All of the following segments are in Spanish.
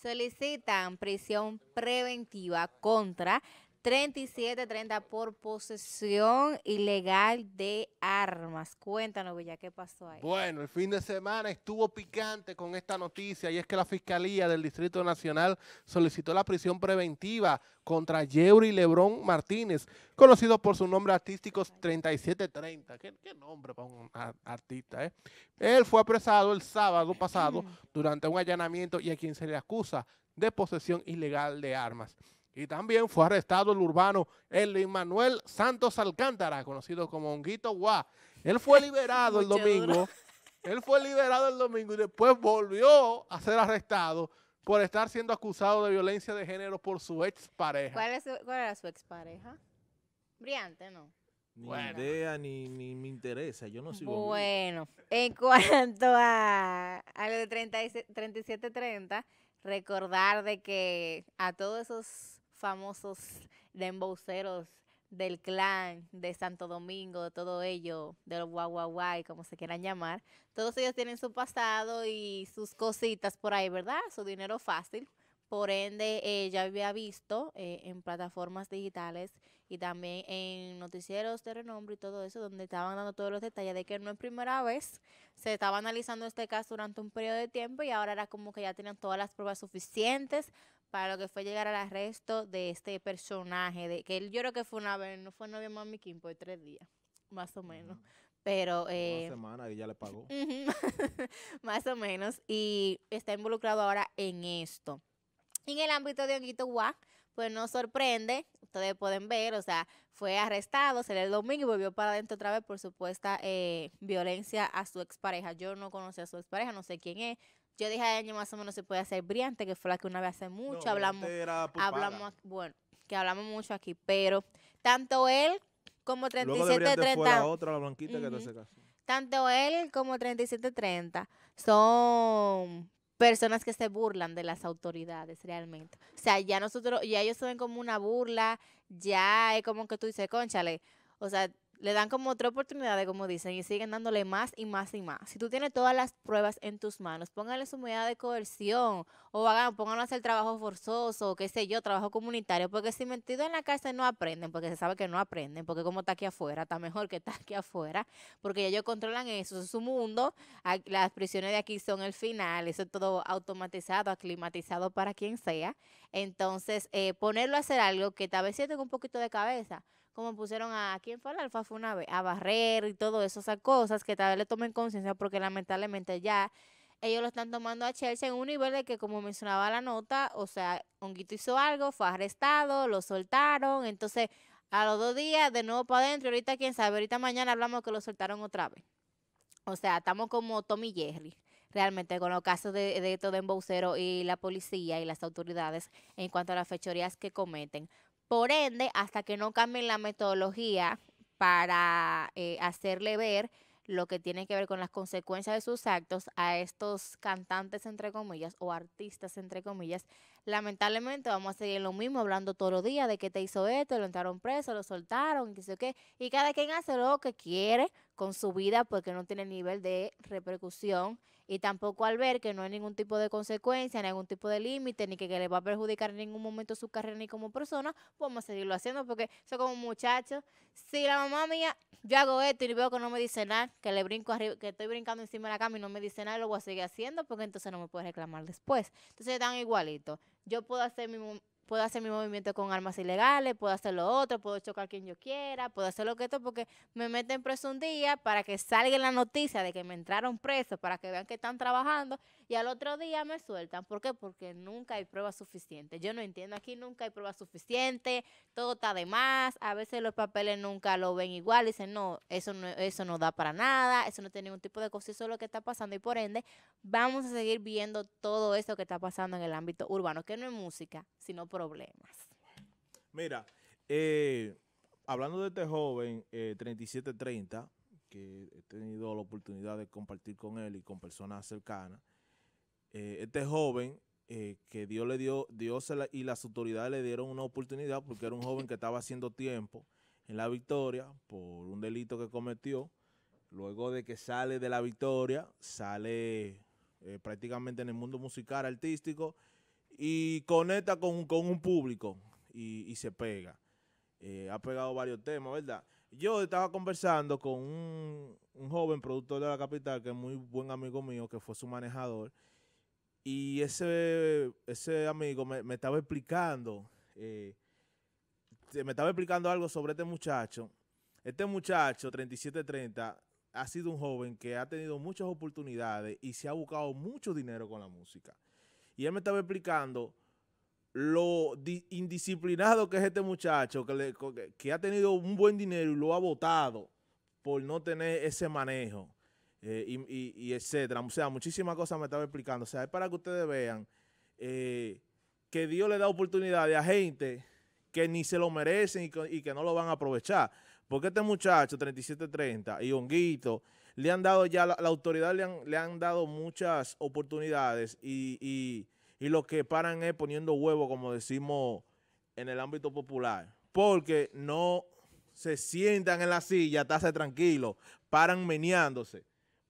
solicitan prisión preventiva contra 3730 por posesión ilegal de armas. Cuéntanos, Villa, ¿qué pasó ahí? Bueno, el fin de semana estuvo picante con esta noticia y es que la Fiscalía del Distrito Nacional solicitó la prisión preventiva contra Yeuri Lebrón Martínez, conocido por su nombre artístico 3730. ¿Qué, qué nombre para un artista, eh? Él fue apresado el sábado pasado durante un allanamiento y a quien se le acusa de posesión ilegal de armas. Y también fue arrestado el urbano el Manuel Santos Alcántara, conocido como Honguito Guá. Él fue liberado el domingo. Él fue liberado el domingo y después volvió a ser arrestado por estar siendo acusado de violencia de género por su expareja. ¿Cuál, cuál era su expareja? brillante ¿no? Ni idea, ni, me interesa. Yo no sigo. Bueno, en cuanto a, a lo de 3730, recordar de que a todos esos famosos de embauceros, del clan de Santo Domingo, de todo ello, de los guaguaguay, como se quieran llamar, todos ellos tienen su pasado y sus cositas por ahí, ¿verdad? Su dinero fácil. Por ende, ella eh, había visto eh, en plataformas digitales y también en noticieros de renombre y todo eso, donde estaban dando todos los detalles de que no es primera vez, se estaba analizando este caso durante un periodo de tiempo y ahora era como que ya tenían todas las pruebas suficientes para lo que fue llegar al arresto de este personaje, de que él yo creo que fue una vez, no fue novio más, Mami Kim por tres días, más o menos. Pero... una eh, semana y ya le pagó. más o menos. Y está involucrado ahora en esto. en el ámbito de Honguito guá pues no sorprende, ustedes pueden ver, o sea, fue arrestado, se el domingo y volvió para adentro otra vez por supuesta eh, violencia a su expareja. Yo no conocí a su expareja, no sé quién es, yo dije a ella más o menos se puede hacer brillante, que fue la que una vez hace mucho hablamos, hablamos, bueno, que hablamos mucho aquí, pero tanto él como 3730. la Tanto él como 3730 son personas que se burlan de las autoridades realmente. O sea, ya nosotros, ya ellos se como una burla, ya es como que tú dices, conchale, o sea, le dan como otra oportunidad, como dicen, y siguen dándole más y más y más. Si tú tienes todas las pruebas en tus manos, pónganle su medida de coerción o hagan, pónganlo a hacer trabajo forzoso, o qué sé yo, trabajo comunitario, porque si metido en la cárcel no aprenden, porque se sabe que no aprenden, porque como está aquí afuera, está mejor que está aquí afuera, porque ellos controlan eso, es su mundo, las prisiones de aquí son el final, eso es todo automatizado, aclimatizado para quien sea. Entonces, eh, ponerlo a hacer algo que tal vez sí tenga un poquito de cabeza, como pusieron a, quien quién fue el fue una vez, a barrer y todo eso, esas cosas que tal vez le tomen conciencia porque lamentablemente ya ellos lo están tomando a Chelsea en un nivel de que como mencionaba la nota, o sea, Honguito hizo algo, fue arrestado, lo soltaron, entonces a los dos días de nuevo para adentro, ahorita quién sabe, ahorita mañana hablamos que lo soltaron otra vez. O sea, estamos como Tommy Jerry realmente con los casos de, de todo y la policía y las autoridades en cuanto a las fechorías que cometen. Por ende, hasta que no cambien la metodología para eh, hacerle ver lo que tiene que ver con las consecuencias de sus actos a estos cantantes, entre comillas, o artistas, entre comillas, lamentablemente vamos a seguir lo mismo, hablando todos los días de que te hizo esto, lo entraron preso, lo soltaron, qué sé qué, y cada quien hace lo que quiere con su vida porque no tiene nivel de repercusión y tampoco al ver que no hay ningún tipo de consecuencia, ningún tipo de límite, ni que, le va a perjudicar en ningún momento su carrera ni como persona, vamos a seguirlo haciendo porque soy como un muchacho. Si la mamá mía, yo hago esto y veo que no me dice nada, que le brinco arriba, que estoy brincando encima de la cama y no me dice nada, lo voy a seguir haciendo porque entonces no me puede reclamar después. Entonces están igualito Yo puedo hacer mi, puedo hacer mi movimiento con armas ilegales, puedo hacer lo otro, puedo chocar quien yo quiera, puedo hacer lo que esto, porque me meten preso un día para que salga la noticia de que me entraron presos, para que vean que están trabajando y al otro día me sueltan. ¿Por qué? Porque nunca hay pruebas suficientes. Yo no entiendo, aquí nunca hay pruebas suficientes, todo está de más, a veces los papeles nunca lo ven igual, dicen, no, eso no, eso no da para nada, eso no tiene ningún tipo de cosa, eso es lo que está pasando y por ende vamos a seguir viendo todo esto que está pasando en el ámbito urbano, que no es música, sino problemas. Mira, eh, hablando de este joven, eh, 3730, que he tenido la oportunidad de compartir con él y con personas cercanas, eh, este joven eh, que Dios le dio, Dios y las autoridades le dieron una oportunidad porque era un joven que estaba haciendo tiempo en la victoria por un delito que cometió. Luego de que sale de la victoria, sale eh, prácticamente en el mundo musical, artístico, y conecta con, un público y, se pega. ha pegado varios temas, ¿verdad? Yo estaba conversando con un joven productor de la capital que es muy buen amigo mío, que fue su manejador, y ese, ese amigo me, estaba explicando, eh, me estaba explicando algo sobre este muchacho. Este muchacho, 30, ha sido un joven que ha tenido muchas oportunidades y se ha buscado mucho dinero con la música. Y él me estaba explicando lo indisciplinado que es este muchacho, que, le, que ha tenido un buen dinero y lo ha votado por no tener ese manejo. Eh, y, etcétera. O sea, muchísimas cosas me estaba explicando. O sea, es para que ustedes vean eh, que Dios le da oportunidades a gente que ni se lo merecen y que, no lo van a aprovechar. Porque este muchacho, 3730, y Honguito, le han dado ya, la, autoridad le han, le han, dado muchas oportunidades y, y, lo que paran es poniendo huevo, como decimos en el ámbito popular, porque no se sientan en la silla, tase tranquilo, paran meneándose.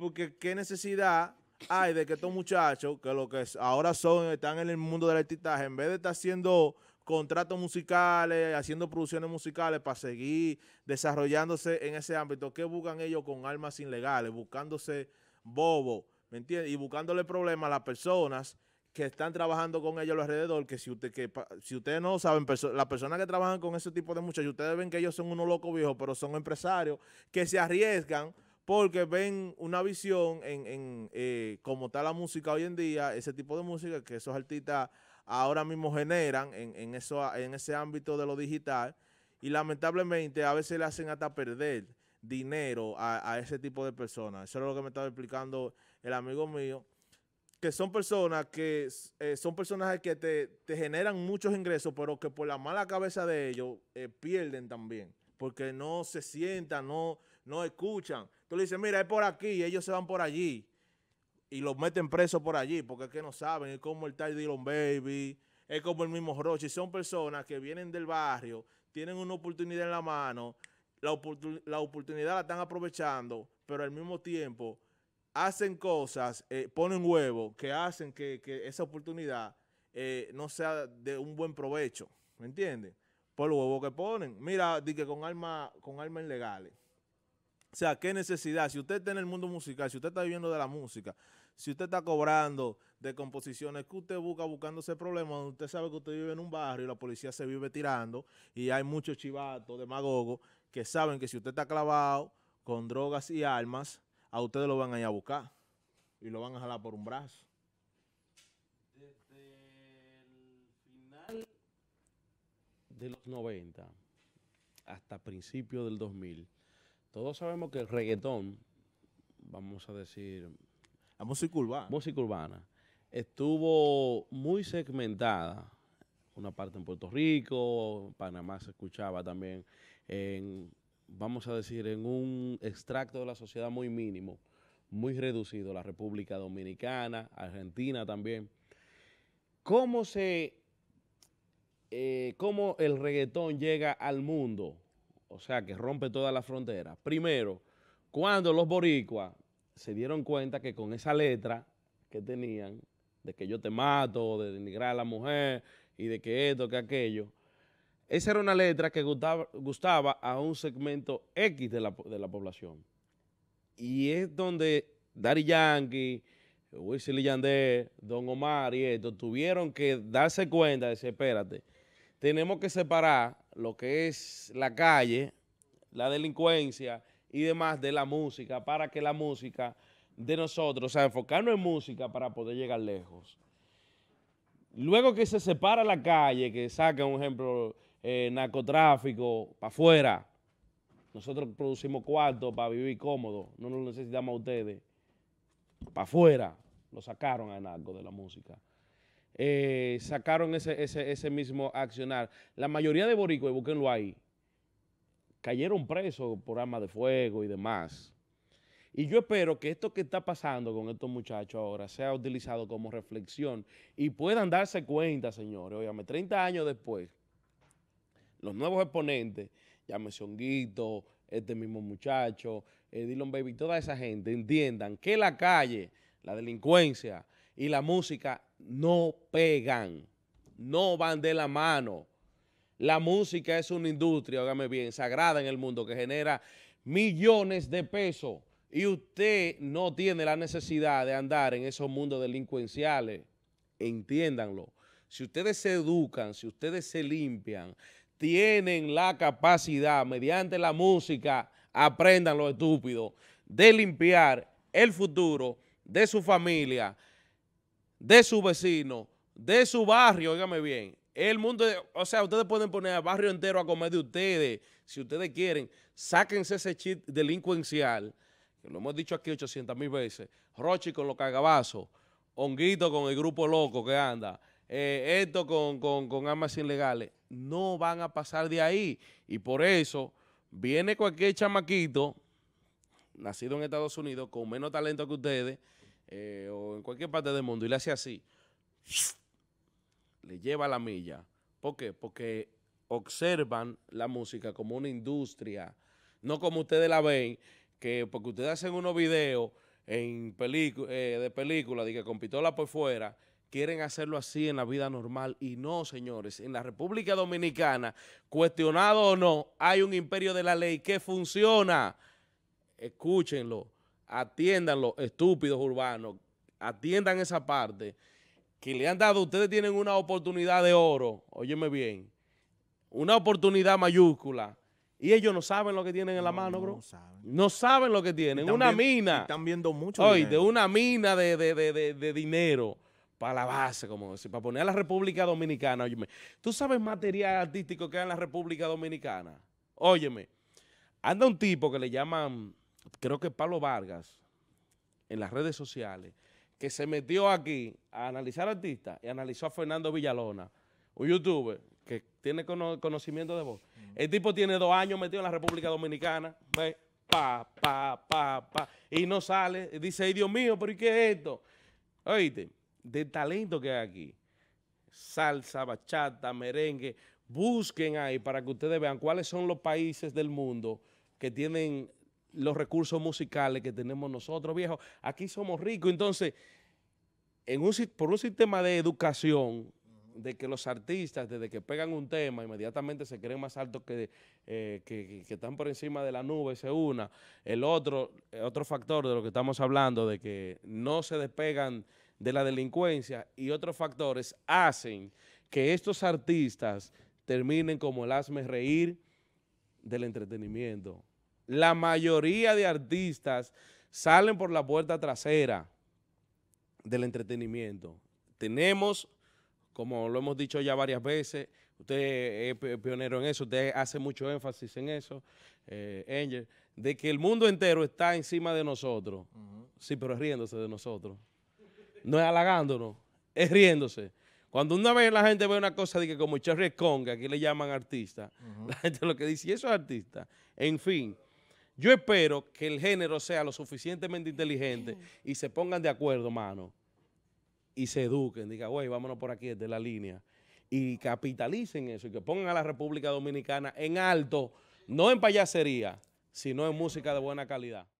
Porque qué necesidad hay de que estos muchachos, que lo que ahora son, están en el mundo del artista, en vez de estar haciendo contratos musicales, haciendo producciones musicales para seguir desarrollándose en ese ámbito, ¿qué buscan ellos con armas ilegales? Buscándose bobo, ¿me entiendes? Y buscándole problemas a las personas que están trabajando con ellos alrededor, que si usted que si ustedes no saben, las personas que trabajan con ese tipo de muchachos, ustedes ven que ellos son unos locos viejos, pero son empresarios que se arriesgan porque ven una visión en, en eh, cómo está la música hoy en día, ese tipo de música que esos artistas ahora mismo generan en, eso, en ese ámbito de lo digital y lamentablemente a veces le hacen hasta perder dinero a, ese tipo de personas. Eso es lo que me estaba explicando el amigo mío, que son personas que eh, son personajes que te, generan muchos ingresos, pero que por la mala cabeza de ellos eh, pierden también, porque no se sientan, no, no escuchan. Tú le dices, mira, es por aquí, ellos se van por allí. Y los meten presos por allí, porque es que no saben, es como el tal Dillon Baby, es como el mismo Roche. Son personas que vienen del barrio, tienen una oportunidad en la mano, la, oportunidad la están aprovechando, pero al mismo tiempo hacen cosas, eh, ponen huevos, que hacen que, esa oportunidad eh, no sea de un buen provecho. ¿Me entiendes? Por los huevos que ponen. Mira, di con armas con armas ilegales. O sea, qué necesidad. Si usted está en el mundo musical, si usted está viviendo de la música, si usted está cobrando de composiciones, que usted busca buscando ese problema, usted sabe que usted vive en un barrio y la policía se vive tirando y hay muchos chivatos, demagogos, que saben que si usted está clavado con drogas y armas, a ustedes lo van a ir a buscar y lo van a jalar por un brazo. Desde el final de los 90 hasta principio del 2000, todos sabemos que el reggaetón, vamos a decir... La música urbana. Música urbana. Estuvo muy segmentada, una parte en Puerto Rico, Panamá se escuchaba también, vamos a decir, en un extracto de la sociedad muy mínimo, muy reducido, la República Dominicana, Argentina también. ¿Cómo se... Eh, ¿Cómo el reggaetón llega al mundo? o sea, que rompe toda la frontera. Primero, cuando los boricuas se dieron cuenta que con esa letra que tenían, de que yo te mato, de denigrar a la mujer y de que esto, que aquello, esa era una letra que gustaba, gustaba a un segmento X de la, población. Y es donde Dari Yankee, Wesley Yandé, Don Omar y esto tuvieron que darse cuenta, de decir, espérate, tenemos que separar lo que es la calle, la delincuencia y demás de la música, para que la música de nosotros, o sea, enfocarnos en música para poder llegar lejos. Luego que se separa la calle, que saca, un ejemplo, eh, narcotráfico para afuera, nosotros producimos cuarto para vivir cómodo, no nos necesitamos a ustedes. Para afuera lo sacaron a narco de la música. Eh, sacaron ese, mismo accionar. La mayoría de boricuas, búsquenlo ahí, cayeron presos por armas de fuego y demás. Y yo espero que esto que está pasando con estos muchachos ahora sea utilizado como reflexión y puedan darse cuenta, señores, óyame, 30 años después, los nuevos exponentes, llámese Honguito, este mismo muchacho, eh, Dylan Baby, toda esa gente, entiendan que la calle, la delincuencia, y la música no pegan, no van de la mano. La música es una industria, hágame bien, sagrada en el mundo que genera millones de pesos y usted no tiene la necesidad de andar en esos mundos delincuenciales. Entiéndanlo. Si ustedes se educan, si ustedes se limpian, tienen la capacidad, mediante la música, aprendan lo estúpido, de limpiar el futuro de su familia, de su vecino, de su barrio, óigame bien. El mundo, o sea, ustedes pueden poner al barrio entero a comer de ustedes, si ustedes quieren. Sáquense ese chip delincuencial, que lo hemos dicho aquí 800 mil veces. Rochi con los cagabazos, Honguito con el grupo loco que anda, eh, esto con, con, con armas ilegales. No van a pasar de ahí. Y por eso viene cualquier chamaquito nacido en Estados Unidos con menos talento que ustedes eh, o en cualquier parte del mundo y le hace así, le lleva la milla. ¿Por qué? Porque observan la música como una industria, no como ustedes la ven, que porque ustedes hacen unos videos en eh, de película de que con pistola por fuera, quieren hacerlo así en la vida normal. Y no, señores, en la República Dominicana, cuestionado o no, hay un imperio de la ley que funciona. Escúchenlo. Atiendan los estúpidos urbanos, atiendan esa parte que le han dado, ustedes tienen una oportunidad de oro, óyeme bien, una oportunidad mayúscula, y ellos no saben lo que tienen en la mano, bro. No saben. lo que tienen. Una mina. Están viendo mucho hoy, de una mina de, de dinero para la base, como decir, para poner a la República Dominicana. Óyeme, ¿tú sabes material artístico que hay en la República Dominicana? Óyeme, anda un tipo que le llaman creo que Pablo Vargas, en las redes sociales, que se metió aquí a analizar artistas y analizó a Fernando Villalona, un youtuber que tiene conocimiento de voz. El tipo tiene dos años metido en la República Dominicana, ve Pa, pa, pa, pa, y no sale. Dice, Dios mío, pero qué es esto? Oíste, de talento que hay aquí, salsa, bachata, merengue, busquen ahí para que ustedes vean cuáles son los países del mundo que tienen los recursos musicales que tenemos nosotros, viejos, Aquí somos ricos. Entonces, en un, por un sistema de educación, de que los artistas, desde que pegan un tema, inmediatamente se creen más altos que, eh, están por encima de la nube, se una. El otro, eh, otro factor de lo que estamos hablando, de que no se despegan de la delincuencia y otros factores hacen que estos artistas terminen como el hazme reír del entretenimiento la mayoría de artistas salen por la puerta trasera del entretenimiento. Tenemos, como lo hemos dicho ya varias veces, usted es pionero en eso, usted hace mucho énfasis en eso, eh, Angel, de que el mundo entero está encima de nosotros. Sí, pero es riéndose de nosotros. No es halagándonos, es riéndose. Cuando una vez la gente ve una cosa de que como Cherry Conga, que le llaman artista, la gente lo que dice, ¿y eso es artista? En fin. Yo espero que el género sea lo suficientemente inteligente y se pongan de acuerdo, mano, y se eduquen. Diga, güey, vámonos por aquí desde la línea. Y capitalicen eso y que pongan a la República Dominicana en alto, no en payasería, sino en música de buena calidad.